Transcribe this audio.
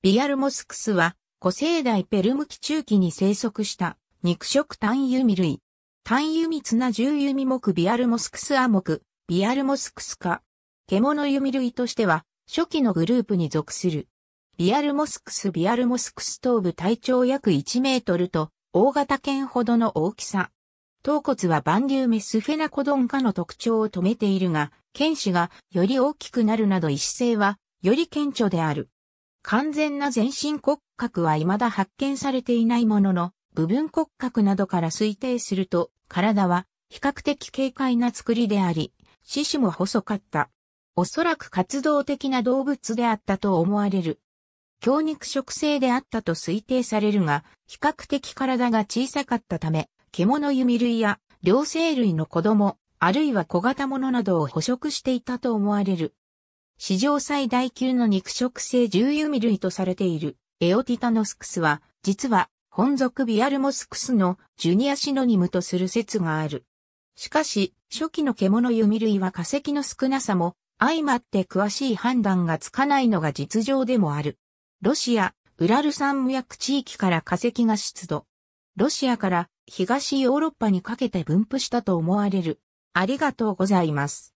ビアルモスクスは古生代ペルム期中期に生息した肉食単ユミ類。単ユミナ重ユミ目ビアルモスクスア目、ビアルモスクス科。獣ユミ類としては初期のグループに属する。ビアルモスクスビアルモスクス頭部体長約1メートルと大型犬ほどの大きさ。頭骨は万ーメスフェナコドン科の特徴を止めているが、犬歯がより大きくなるなど一性はより顕著である。完全な全身骨格は未だ発見されていないものの、部分骨格などから推定すると、体は比較的軽快な作りであり、四肢も細かった。おそらく活動的な動物であったと思われる。強肉食性であったと推定されるが、比較的体が小さかったため、獣弓類や両生類の子供、あるいは小型物などを捕食していたと思われる。史上最大級の肉食性重油味類とされているエオティタノスクスは、実は本属ビアルモスクスのジュニアシノニムとする説がある。しかし、初期の獣弓類は化石の少なさも、相まって詳しい判断がつかないのが実情でもある。ロシア、ウラル山脈地域から化石が出土。ロシアから東ヨーロッパにかけて分布したと思われる。ありがとうございます。